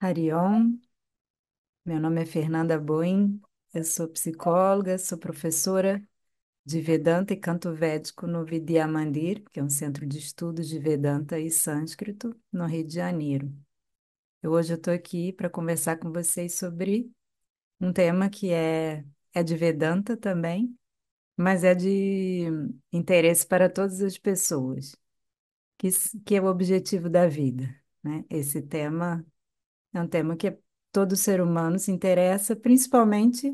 Harion. Meu nome é Fernanda Boim, eu sou psicóloga, sou professora de Vedanta e canto védico no Vidya Mandir, que é um centro de estudos de Vedanta e sânscrito no Rio de Janeiro. Eu, hoje eu estou aqui para conversar com vocês sobre um tema que é, é de Vedanta também, mas é de interesse para todas as pessoas, que, que é o objetivo da vida. Né? Esse tema é um tema que todo ser humano se interessa, principalmente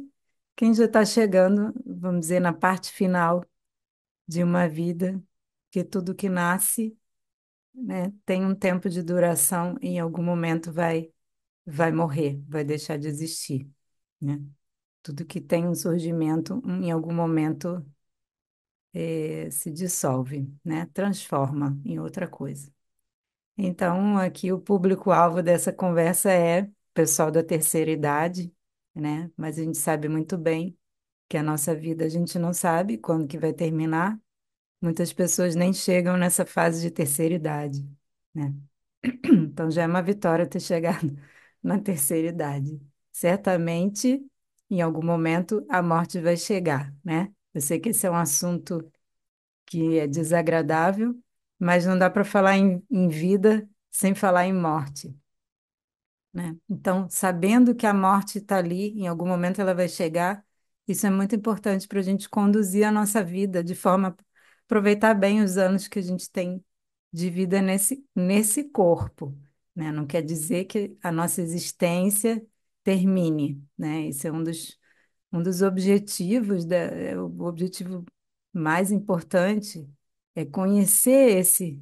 quem já está chegando, vamos dizer, na parte final de uma vida, que tudo que nasce né, tem um tempo de duração e em algum momento vai, vai morrer, vai deixar de existir. Né? Tudo que tem um surgimento, em algum momento, eh, se dissolve, né? transforma em outra coisa. Então, aqui o público-alvo dessa conversa é o pessoal da terceira idade, né? Mas a gente sabe muito bem que a nossa vida a gente não sabe quando que vai terminar. Muitas pessoas nem chegam nessa fase de terceira idade, né? Então já é uma vitória ter chegado na terceira idade. Certamente, em algum momento, a morte vai chegar, né? Eu sei que esse é um assunto que é desagradável, mas não dá para falar em, em, vida sem falar em morte. Né? Então, sabendo que a morte está ali, em algum momento ela vai chegar, isso é muito importante para a gente conduzir a nossa vida de forma a aproveitar bem os anos que a gente tem de vida nesse, nesse corpo. Né? Não quer dizer que a nossa existência termine. Né? Esse é um dos, um dos objetivos, da, é o objetivo mais importante é conhecer esse,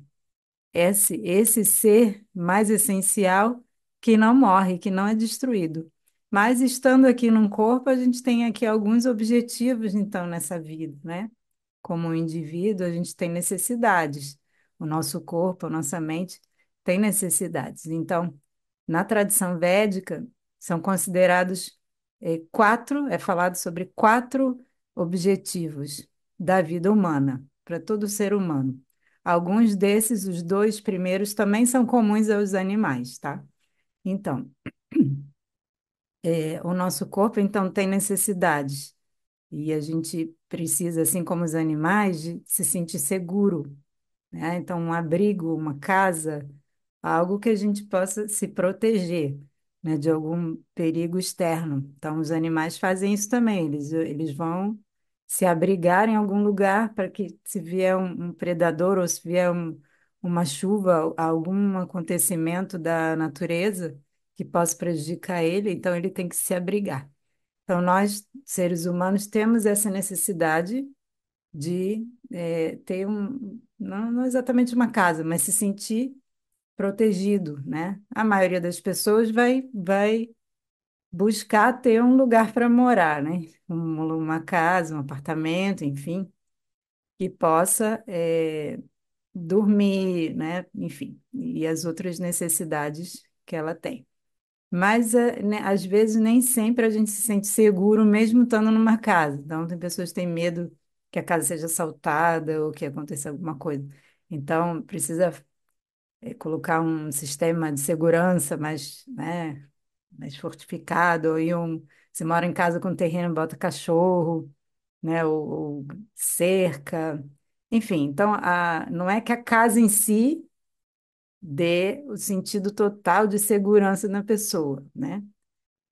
esse, esse ser mais essencial que não morre, que não é destruído. Mas estando aqui num corpo, a gente tem aqui alguns objetivos, então, nessa vida, né? Como um indivíduo, a gente tem necessidades. O nosso corpo, a nossa mente tem necessidades. Então, na tradição védica, são considerados é, quatro, é falado sobre quatro objetivos da vida humana para todo ser humano. Alguns desses, os dois primeiros, também são comuns aos animais, tá? Então, é, o nosso corpo, então, tem necessidades. E a gente precisa, assim como os animais, de se sentir seguro. Né? Então, um abrigo, uma casa, algo que a gente possa se proteger né? de algum perigo externo. Então, os animais fazem isso também, eles, eles vão se abrigar em algum lugar para que se vier um, um predador ou se vier um, uma chuva, algum acontecimento da natureza que possa prejudicar ele, então ele tem que se abrigar. Então nós, seres humanos, temos essa necessidade de é, ter um, não, não exatamente uma casa, mas se sentir protegido, né? A maioria das pessoas vai, vai buscar ter um lugar para morar, né? uma casa, um apartamento, enfim, que possa eh, dormir, né? Enfim, e as outras necessidades que ela tem. Mas eh, né, às vezes nem sempre a gente se sente seguro mesmo estando numa casa. Então, tem pessoas que têm medo que a casa seja assaltada ou que aconteça alguma coisa. Então, precisa eh, colocar um sistema de segurança mais, né, mais né, fortificado, e um, você mora em casa com terreno, bota cachorro, né, ou, ou cerca, enfim. Então, a, não é que a casa em si dê o sentido total de segurança na pessoa, né?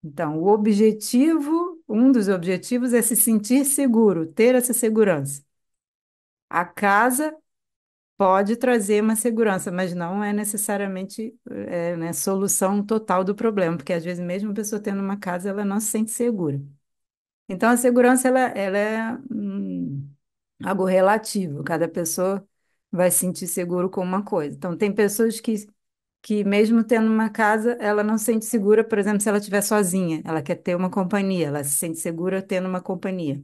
Então, o objetivo, um dos objetivos é se sentir seguro, ter essa segurança. A casa pode trazer uma segurança, mas não é necessariamente é, né, solução total do problema, porque às vezes mesmo a pessoa tendo uma casa, ela não se sente segura. Então a segurança ela, ela é hum, algo relativo, cada pessoa vai se sentir seguro com uma coisa. Então tem pessoas que que mesmo tendo uma casa, ela não se sente segura, por exemplo, se ela estiver sozinha, ela quer ter uma companhia, ela se sente segura tendo uma companhia.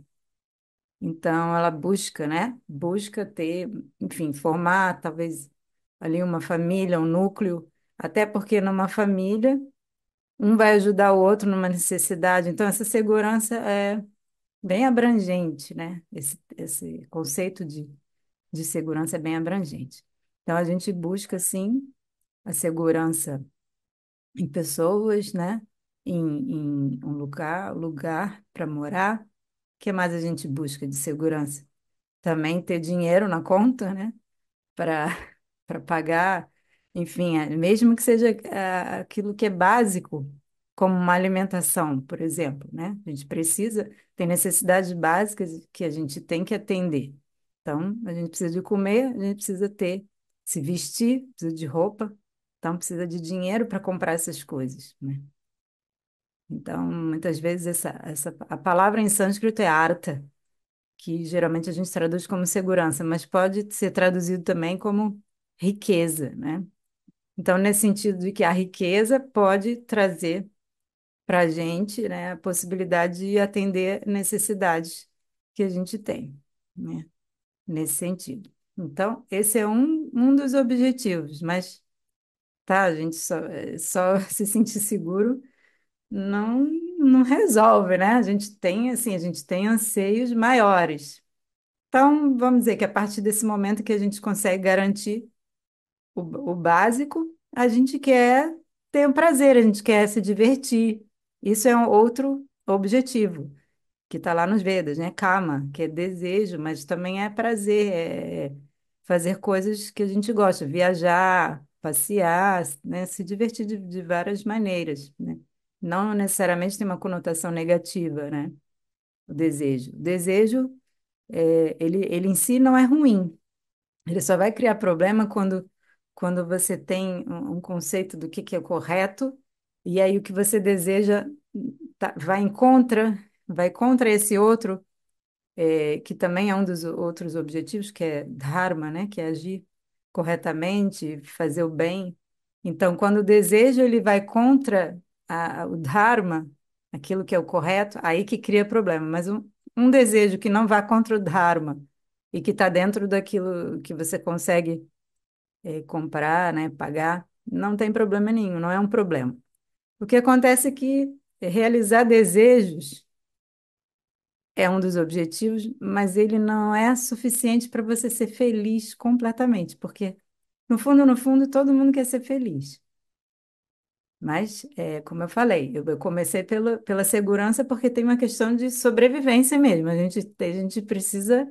Então, ela busca, né? Busca ter, enfim, formar talvez ali uma família, um núcleo, até porque numa família, um vai ajudar o outro numa necessidade. Então, essa segurança é bem abrangente, né? Esse, esse conceito de, de segurança é bem abrangente. Então, a gente busca, sim, a segurança em pessoas, né? Em, em um lugar, lugar para morar, que mais a gente busca de segurança? Também ter dinheiro na conta, né? Para pagar, enfim, é, mesmo que seja é, aquilo que é básico, como uma alimentação, por exemplo, né? A gente precisa, tem necessidades básicas que a gente tem que atender. Então, a gente precisa de comer, a gente precisa ter, se vestir, precisa de roupa, então precisa de dinheiro para comprar essas coisas, né? Então, muitas vezes essa, essa a palavra em sânscrito é artha que geralmente a gente traduz como segurança, mas pode ser traduzido também como riqueza, né? Então, nesse sentido de que a riqueza pode trazer para a gente né, a possibilidade de atender necessidades que a gente tem, né? Nesse sentido. Então, esse é um, um dos objetivos, mas tá, a gente só, é, só se sentir seguro não, não resolve, né? A gente tem, assim, a gente tem anseios maiores. Então, vamos dizer que a partir desse momento que a gente consegue garantir o, o básico, a gente quer ter um prazer, a gente quer se divertir. Isso é um outro objetivo que está lá nos Vedas, né? Kama, que é desejo, mas também é prazer, é, é fazer coisas que a gente gosta, viajar, passear, né? Se divertir de, de várias maneiras, né? Não necessariamente tem uma conotação negativa, né? O desejo. O desejo, é, ele, ele em si não é ruim. Ele só vai criar problema quando, quando você tem um, um conceito do que, que é correto e aí o que você deseja tá, vai em contra, vai contra esse outro, é, que também é um dos outros objetivos, que é dharma, né? Que é agir corretamente, fazer o bem. Então, quando o desejo ele vai contra a, o dharma, aquilo que é o correto, aí que cria problema. Mas um, um desejo que não vá contra o dharma e que está dentro daquilo que você consegue é, comprar, né, pagar, não tem problema nenhum, não é um problema. O que acontece é que realizar desejos é um dos objetivos, mas ele não é suficiente para você ser feliz completamente, porque no fundo, no fundo, todo mundo quer ser feliz. Mas, é, como eu falei, eu, eu comecei pelo, pela segurança porque tem uma questão de sobrevivência mesmo. A gente, a gente precisa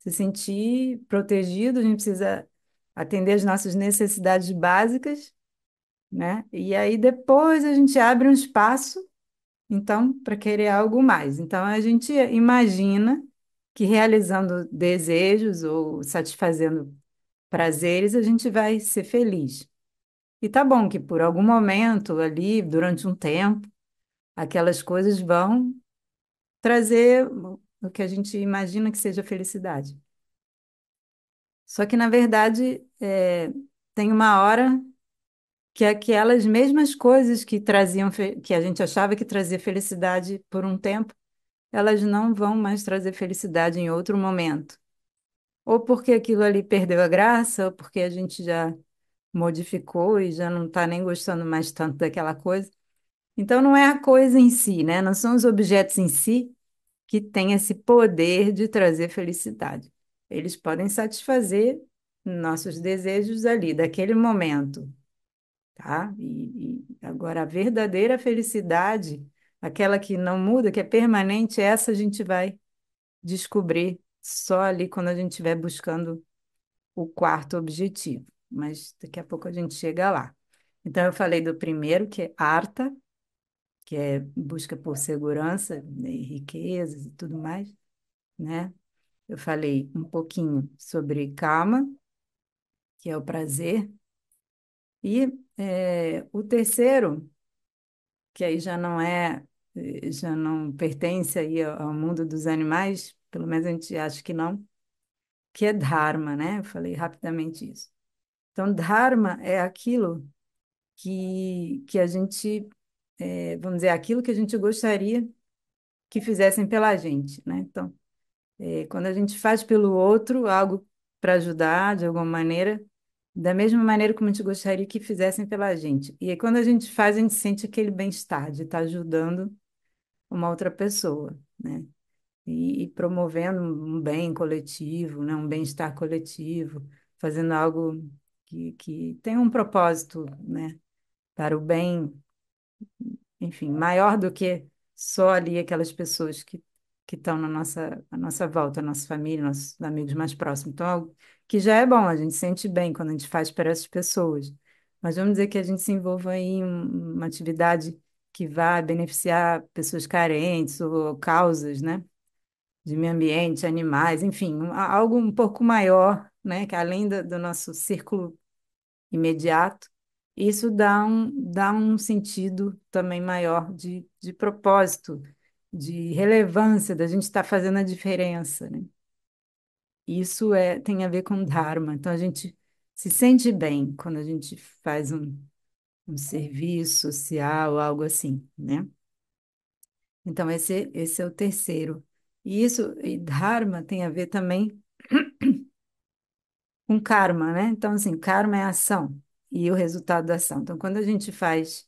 se sentir protegido, a gente precisa atender as nossas necessidades básicas, né? E aí depois a gente abre um espaço, então, para querer algo mais. Então, a gente imagina que realizando desejos ou satisfazendo prazeres, a gente vai ser feliz. E tá bom que por algum momento ali, durante um tempo, aquelas coisas vão trazer o que a gente imagina que seja felicidade. Só que, na verdade, é, tem uma hora que aquelas mesmas coisas que traziam que a gente achava que trazia felicidade por um tempo, elas não vão mais trazer felicidade em outro momento. Ou porque aquilo ali perdeu a graça, ou porque a gente já modificou e já não está nem gostando mais tanto daquela coisa. Então, não é a coisa em si, né? Não são os objetos em si que têm esse poder de trazer felicidade. Eles podem satisfazer nossos desejos ali, daquele momento, tá? E, e agora, a verdadeira felicidade, aquela que não muda, que é permanente, essa a gente vai descobrir só ali quando a gente estiver buscando o quarto objetivo mas daqui a pouco a gente chega lá. Então, eu falei do primeiro, que é Arta, que é busca por segurança né, e riquezas e tudo mais, né? Eu falei um pouquinho sobre Kama, que é o prazer. E é, o terceiro, que aí já não é, eh, já não pertence aí ao mundo dos animais, pelo menos a gente acha que não, que é Dharma, né? Eu falei rapidamente isso. Então, Dharma é aquilo que, que a gente, é, vamos dizer, é aquilo que a gente gostaria que fizessem pela gente, né? Então, é, quando a gente faz pelo outro algo para ajudar de alguma maneira, da mesma maneira como a gente gostaria que fizessem pela gente. E aí, quando a gente faz, a gente sente aquele bem-estar de estar tá ajudando uma outra pessoa, né? E, e promovendo um bem coletivo, né? um bem-estar coletivo, fazendo algo que, que tem um propósito, né, para o bem, enfim, maior do que só ali aquelas pessoas que que estão na nossa, à nossa volta, nossa família, nossos amigos mais próximos. Então, algo que já é bom, a gente sente bem quando a gente faz para essas pessoas. Mas vamos dizer que a gente se envolva em uma atividade que vá beneficiar pessoas carentes ou causas, né? De meio ambiente, animais, enfim, algo um pouco maior né, que além do, do nosso círculo imediato, isso dá um, dá um sentido também maior de, de propósito, de relevância, da gente estar tá fazendo a diferença. Né? Isso é, tem a ver com Dharma. Então, a gente se sente bem quando a gente faz um, um serviço social, algo assim, né? Então, esse, esse é o terceiro. E isso, e Dharma tem a ver também um karma, né? Então, assim, karma é ação e o resultado da ação. Então, quando a gente faz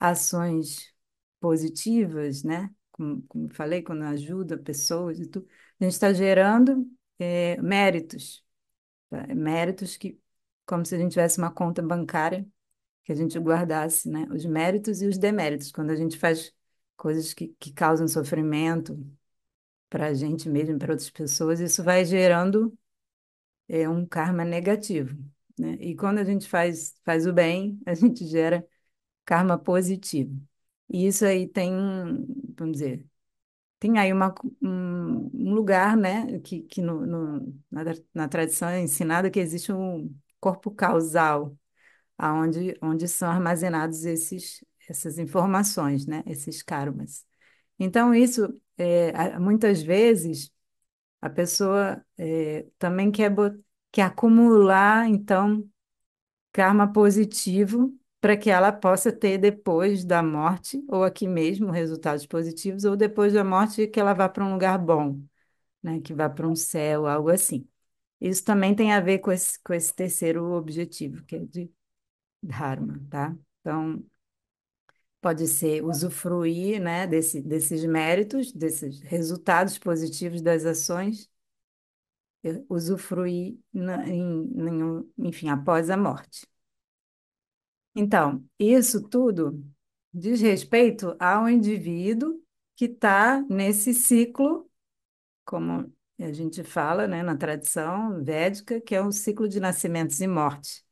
ações positivas, né? Como, como falei, quando ajuda pessoas e tudo, a gente está gerando é, méritos. Tá? É méritos que, como se a gente tivesse uma conta bancária que a gente guardasse, né? Os méritos e os deméritos. Quando a gente faz coisas que, que causam sofrimento para a gente mesmo, para outras pessoas, isso vai gerando é um karma negativo. Né? E quando a gente faz, faz o bem, a gente gera karma positivo. E isso aí tem, vamos dizer, tem aí uma, um, um lugar, né, que, que no, no, na, na tradição é ensinado que existe um corpo causal, aonde, onde são armazenados esses, essas informações, né, esses karmas. Então, isso, é, muitas vezes, a pessoa é, também quer, quer acumular, então, karma positivo para que ela possa ter depois da morte, ou aqui mesmo, resultados positivos, ou depois da morte que ela vá para um lugar bom, né? que vá para um céu, algo assim. Isso também tem a ver com esse, com esse terceiro objetivo, que é de Dharma, tá? Então, pode ser usufruir, né, desse, desses méritos, desses resultados positivos das ações, usufruir, na, em, em, enfim, após a morte. Então, isso tudo diz respeito ao indivíduo que está nesse ciclo, como a gente fala né, na tradição védica, que é um ciclo de nascimentos e mortes,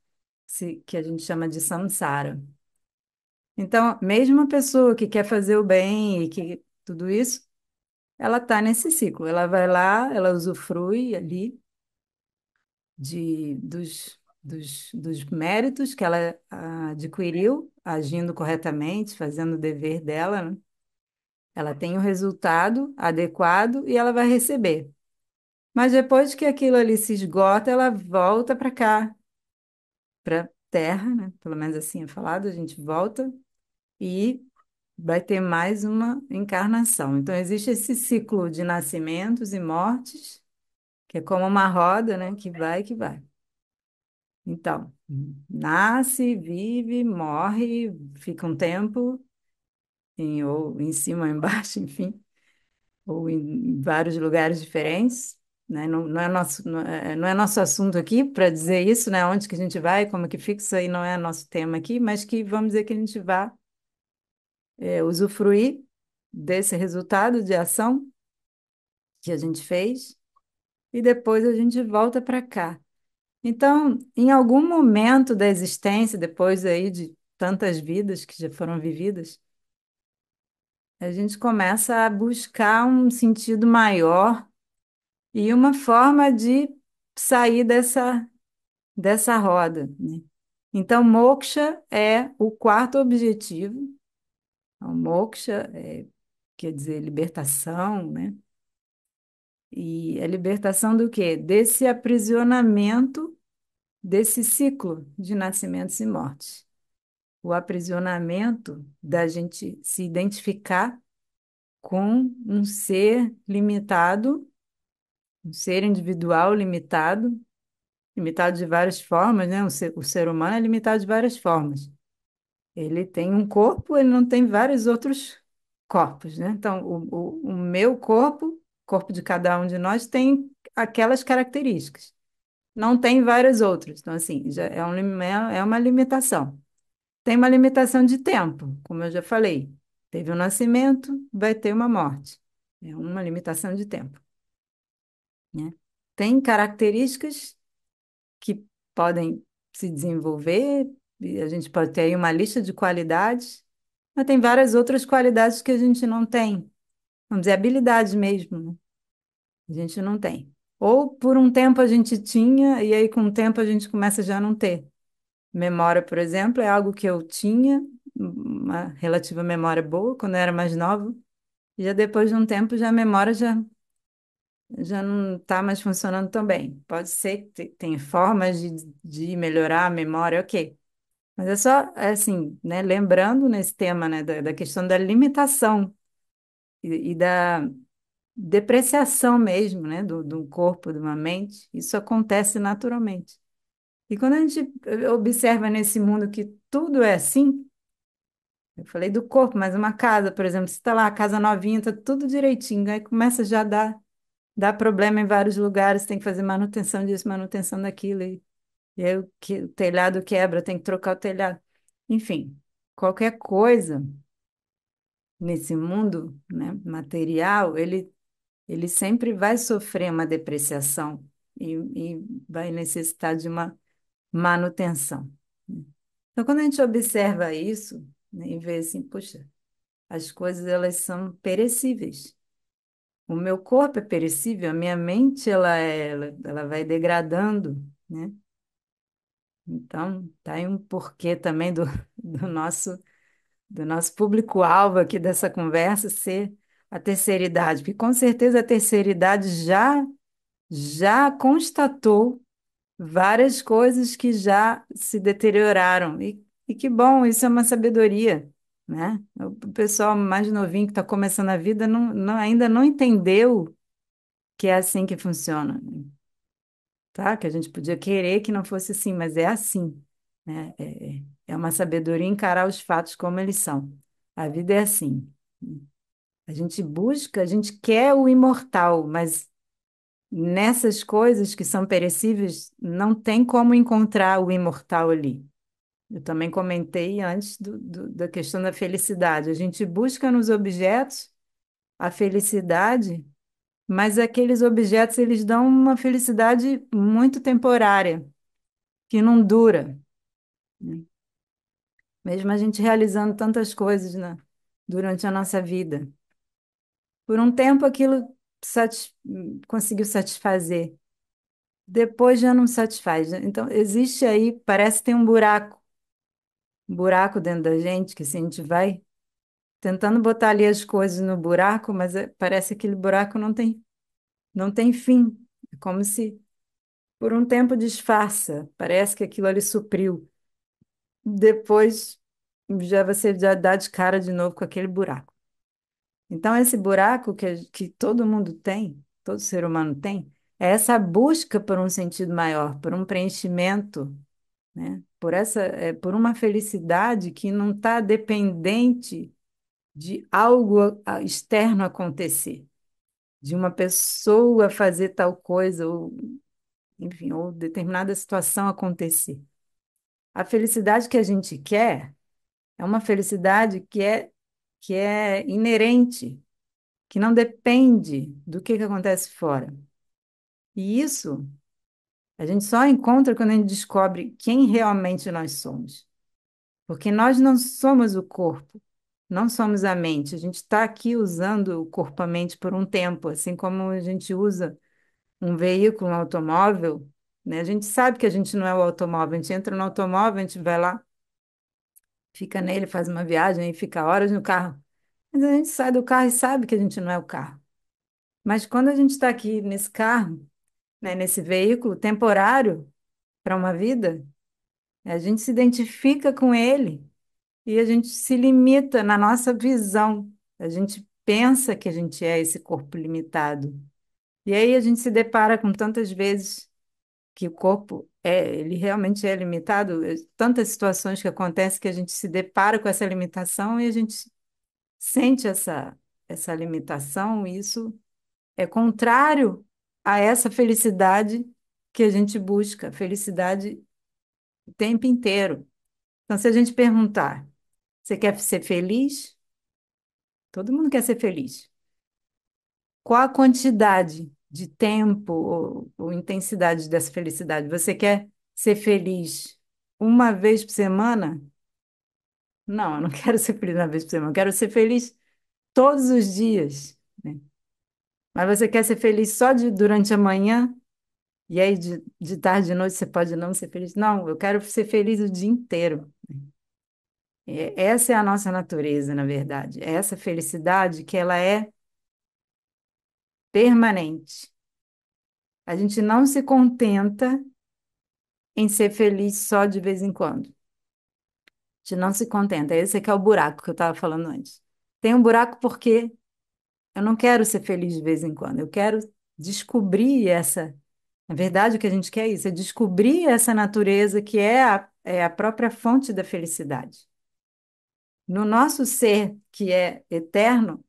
que a gente chama de samsara. Então, mesmo a pessoa que quer fazer o bem e que tudo isso, ela está nesse ciclo. Ela vai lá, ela usufrui ali de, dos, dos, dos méritos que ela adquiriu, agindo corretamente, fazendo o dever dela. Né? Ela tem o um resultado adequado e ela vai receber. Mas depois que aquilo ali se esgota, ela volta para cá, para terra, né? Pelo menos assim é falado, a gente volta e vai ter mais uma encarnação. Então, existe esse ciclo de nascimentos e mortes, que é como uma roda, né? Que vai, que vai. Então, nasce, vive, morre, fica um tempo, em, ou em cima, ou embaixo, enfim, ou em vários lugares diferentes. Né? Não, não, é nosso, não é, é não é nosso assunto aqui para dizer isso, né? onde que a gente vai, como que fixa, e não é nosso tema aqui, mas que vamos dizer que a gente vá é, usufruir desse resultado de ação que a gente fez e depois a gente volta para cá. Então, em algum momento da existência, depois aí de tantas vidas que já foram vividas, a gente começa a buscar um sentido maior e uma forma de sair dessa, dessa roda. Né? Então, moksha é o quarto objetivo então, moksha é, quer dizer libertação, né? E a é libertação do quê? Desse aprisionamento, desse ciclo de nascimentos e mortes. O aprisionamento da gente se identificar com um ser limitado, um ser individual limitado, limitado de várias formas, né? O ser, o ser humano é limitado de várias formas. Ele tem um corpo, ele não tem vários outros corpos, né? Então, o, o, o meu corpo, corpo de cada um de nós, tem aquelas características. Não tem vários outros. Então, assim, já é, um, é, é uma limitação. Tem uma limitação de tempo, como eu já falei. Teve um nascimento, vai ter uma morte. É uma limitação de tempo. Né? Tem características que podem se desenvolver, a gente pode ter aí uma lista de qualidades, mas tem várias outras qualidades que a gente não tem. Vamos dizer, habilidades mesmo, né? A gente não tem. Ou por um tempo a gente tinha, e aí com o tempo a gente começa já a não ter. Memória, por exemplo, é algo que eu tinha, uma relativa memória boa, quando eu era mais nova. E já depois de um tempo, já a memória já, já não está mais funcionando tão bem. Pode ser que tenha formas de, de melhorar a memória, ok. Mas é só, é assim, né, lembrando nesse tema, né, da, da questão da limitação e, e, da depreciação mesmo, né, do, do corpo, de uma mente, isso acontece naturalmente. E quando a gente observa nesse mundo que tudo é assim, eu falei do corpo, mas uma casa, por exemplo, você está lá, a casa novinha, está tudo direitinho, aí começa já a dar, dar problema em vários lugares, tem que fazer manutenção disso, manutenção daquilo, e e aí o, que, o telhado quebra, tem que trocar o telhado. Enfim, qualquer coisa nesse mundo, né, material, ele, ele sempre vai sofrer uma depreciação e, e vai necessitar de uma manutenção. Né. Então, quando a gente observa isso né, e vê assim, puxa, as coisas elas são perecíveis. O meu corpo é perecível, a minha mente ela, é, ela, ela vai degradando, né? Então, tá aí um porquê também do, do nosso do nosso público-alvo aqui dessa conversa ser a terceira idade, porque com certeza a terceira idade já já constatou várias coisas que já se deterioraram e, e que bom, isso é uma sabedoria, né? O pessoal mais novinho que está começando a vida não, não, ainda não entendeu que é assim que funciona tá? Que a gente podia querer que não fosse assim, mas é assim, né? É, é, é uma sabedoria encarar os fatos como eles são. A vida é assim. A gente busca, a gente quer o imortal, mas nessas coisas que são perecíveis, não tem como encontrar o imortal ali. Eu também comentei antes do, do, da questão da felicidade. A gente busca nos objetos a felicidade mas aqueles objetos eles dão uma felicidade muito temporária, que não dura. Né? Mesmo a gente realizando tantas coisas né, durante a nossa vida. Por um tempo aquilo satis conseguiu satisfazer, depois já não satisfaz. Né? Então, existe aí, parece que tem um buraco, um buraco dentro da gente, que se a gente vai tentando botar ali as coisas no buraco, mas eh, parece que aquele buraco não tem, não tem fim. É como se por um tempo disfarça, parece que aquilo ali supriu. Depois já você já dá de cara de novo com aquele buraco. Então, esse buraco que, que todo mundo tem, todo ser humano tem, é essa busca por um sentido maior, por um preenchimento, né? por, essa, é, por uma felicidade que não está dependente de algo externo acontecer, de uma pessoa fazer tal coisa, ou, enfim, ou determinada situação acontecer. A felicidade que a gente quer é uma felicidade que é, que é inerente, que não depende do que, que acontece fora. E isso a gente só encontra quando a gente descobre quem realmente nós somos. Porque nós não somos o corpo, não somos a mente. A gente está aqui usando o corpo-mente por um tempo, assim como a gente usa um veículo, um automóvel. Né? A gente sabe que a gente não é o automóvel. A gente entra no automóvel, a gente vai lá, fica nele, faz uma viagem e fica horas no carro. Mas a gente sai do carro e sabe que a gente não é o carro. Mas quando a gente está aqui nesse carro, né, nesse veículo temporário para uma vida, a gente se identifica com ele e a gente se limita na nossa visão. A gente pensa que a gente é esse corpo limitado. E aí a gente se depara com tantas vezes que o corpo é, ele realmente é limitado, tantas situações que acontecem que a gente se depara com essa limitação e a gente sente essa essa limitação, e isso é contrário a essa felicidade que a gente busca, felicidade o tempo inteiro. Então, se a gente perguntar você quer ser feliz? Todo mundo quer ser feliz. Qual a quantidade de tempo ou, ou intensidade dessa felicidade? Você quer ser feliz uma vez por semana? Não, eu não quero ser feliz uma vez por semana, eu quero ser feliz todos os dias. Né? Mas você quer ser feliz só de, durante a manhã? E aí, de, de tarde e noite, você pode não ser feliz? Não, eu quero ser feliz o dia inteiro. Essa é a nossa natureza, na verdade. É essa felicidade que ela é permanente. A gente não se contenta em ser feliz só de vez em quando. A gente não se contenta. Esse aqui é o buraco que eu estava falando antes. Tem um buraco porque eu não quero ser feliz de vez em quando. Eu quero descobrir essa. Na verdade, o que a gente quer é isso, é descobrir essa natureza que é a, é a própria fonte da felicidade. No nosso ser que é eterno,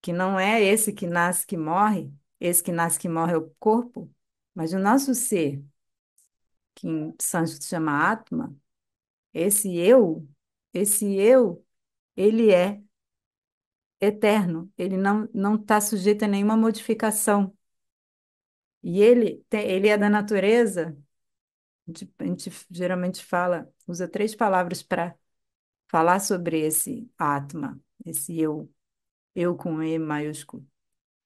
que não é esse que nasce que morre, esse que nasce que morre é o corpo, mas o nosso ser, que em sânscrito chama Atma, esse eu, esse eu, ele é eterno, ele não não está sujeito a nenhuma modificação. E ele ele é da natureza. A gente, a gente geralmente fala, usa três palavras para falar sobre esse Atma, esse eu, eu com E maiúsculo.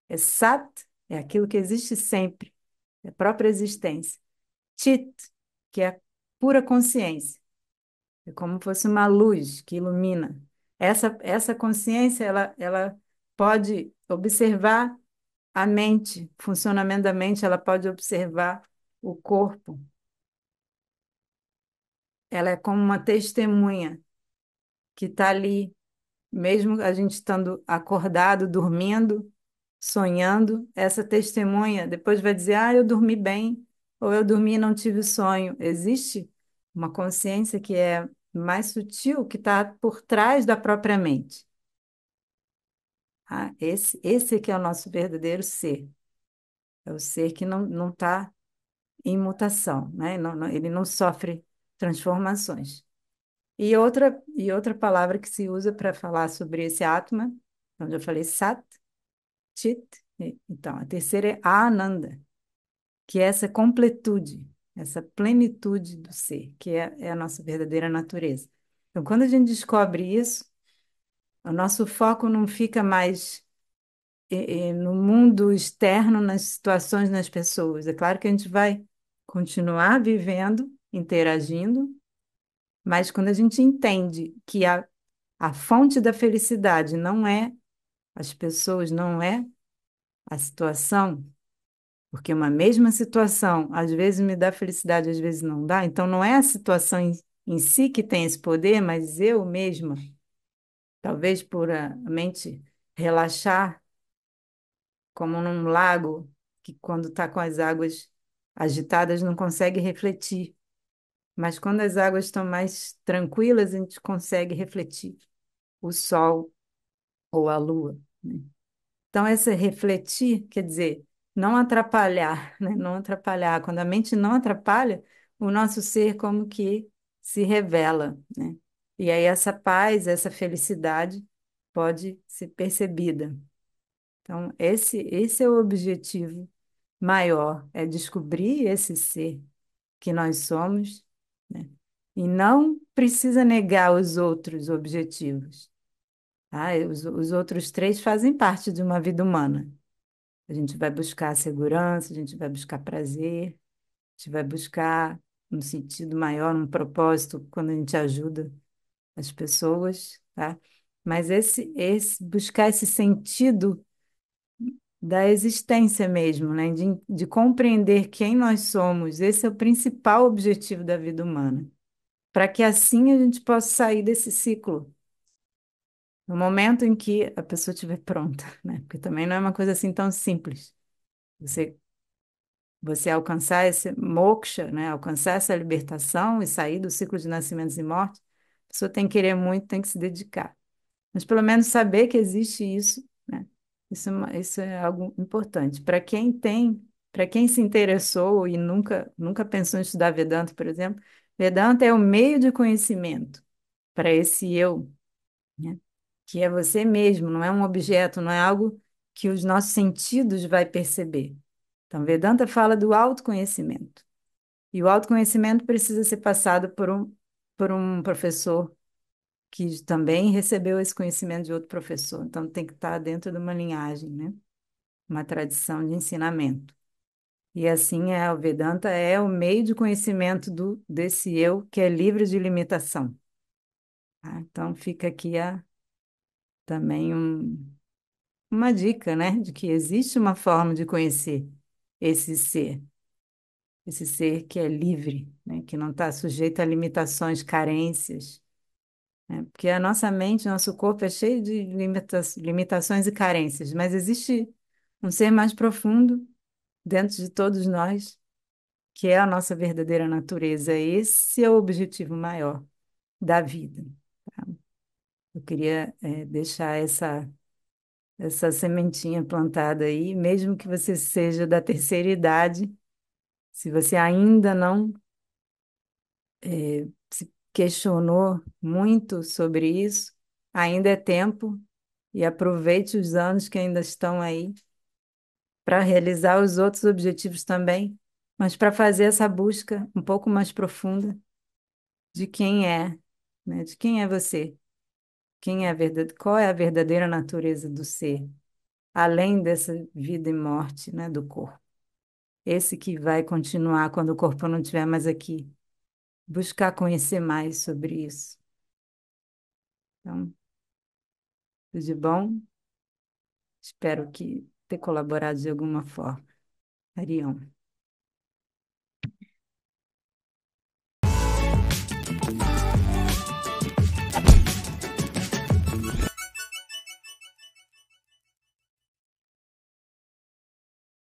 É Sat, é aquilo que existe sempre, é a própria existência. Tit, que é a pura consciência. É como fosse uma luz que ilumina. Essa, essa consciência, ela, ela pode observar a mente, o funcionamento da mente, ela pode observar o corpo. Ela é como uma testemunha que está ali, mesmo a gente estando acordado, dormindo, sonhando, essa testemunha depois vai dizer: ah, eu dormi bem, ou eu dormi e não tive sonho. Existe uma consciência que é mais sutil, que está por trás da própria mente. Ah, esse, esse é que é o nosso verdadeiro ser. É o ser que não está em mutação, né? Não, não, ele não sofre transformações. E outra, e outra palavra que se usa para falar sobre esse Atma, onde então, eu falei Sat, Chit, então a terceira é Ananda, que é essa completude, essa plenitude do ser, que é, é a nossa verdadeira natureza. Então, quando a gente descobre isso, o nosso foco não fica mais no mundo externo, nas situações, nas pessoas. É claro que a gente vai continuar vivendo, interagindo, mas quando a gente entende que a, a fonte da felicidade não é as pessoas, não é a situação, porque uma mesma situação às vezes me dá felicidade, às vezes não dá, então não é a situação em, em si que tem esse poder, mas eu mesma, talvez por a mente relaxar, como num lago que, quando está com as águas agitadas, não consegue refletir. Mas quando as águas estão mais tranquilas, a gente consegue refletir o sol ou a lua. Né? Então, esse refletir quer dizer não atrapalhar, né? não atrapalhar. Quando a mente não atrapalha, o nosso ser como que se revela. Né? E aí essa paz, essa felicidade pode ser percebida. Então, esse, esse é o objetivo maior, é descobrir esse ser que nós somos né? E não precisa negar os outros objetivos. Tá? Os, os outros três fazem parte de uma vida humana. A gente vai buscar segurança, a gente vai buscar prazer, a gente vai buscar um sentido maior, um propósito quando a gente ajuda as pessoas, tá? Mas esse, esse buscar esse sentido da existência mesmo, né? De, de compreender quem nós somos. Esse é o principal objetivo da vida humana. Para que assim a gente possa sair desse ciclo. No momento em que a pessoa estiver pronta, né? Porque também não é uma coisa assim tão simples. Você você alcançar esse moksha, né? Alcançar essa libertação e sair do ciclo de nascimentos e mortes, a pessoa tem que querer muito, tem que se dedicar. Mas pelo menos saber que existe isso isso é, isso é algo importante. Para quem tem, para quem se interessou e nunca, nunca pensou em estudar Vedanta, por exemplo, Vedanta é o meio de conhecimento para esse eu, né? Que é você mesmo, não é um objeto, não é algo que os nossos sentidos vai perceber. Então, Vedanta fala do autoconhecimento. E o autoconhecimento precisa ser passado por um, por um professor que também recebeu esse conhecimento de outro professor. Então, tem que estar dentro de uma linhagem, né? uma tradição de ensinamento. E assim é, o Vedanta é o meio de conhecimento do, desse eu que é livre de limitação. Tá? então, fica aqui a, também um, uma dica, né? De que existe uma forma de conhecer esse ser, esse ser que é livre, né? que não está sujeito a limitações, carências né? Porque a nossa mente, nosso corpo é cheio de limita limitações e carências, mas existe um ser mais profundo dentro de todos nós, que é a nossa verdadeira natureza. Esse é o objetivo maior da vida. Tá? Eu queria é, deixar essa essa sementinha plantada aí, mesmo que você seja da terceira idade, se você ainda não é, se questionou muito sobre isso. Ainda é tempo e aproveite os anos que ainda estão aí para realizar os outros objetivos também, mas para fazer essa busca um pouco mais profunda de quem é, né? De quem é você? Quem é a verdade... Qual é a verdadeira natureza do ser, além dessa vida e morte, né, do corpo? Esse que vai continuar quando o corpo não estiver mais aqui buscar conhecer mais sobre isso. Então, tudo de bom? Espero que ter colaborado de alguma forma. Arião.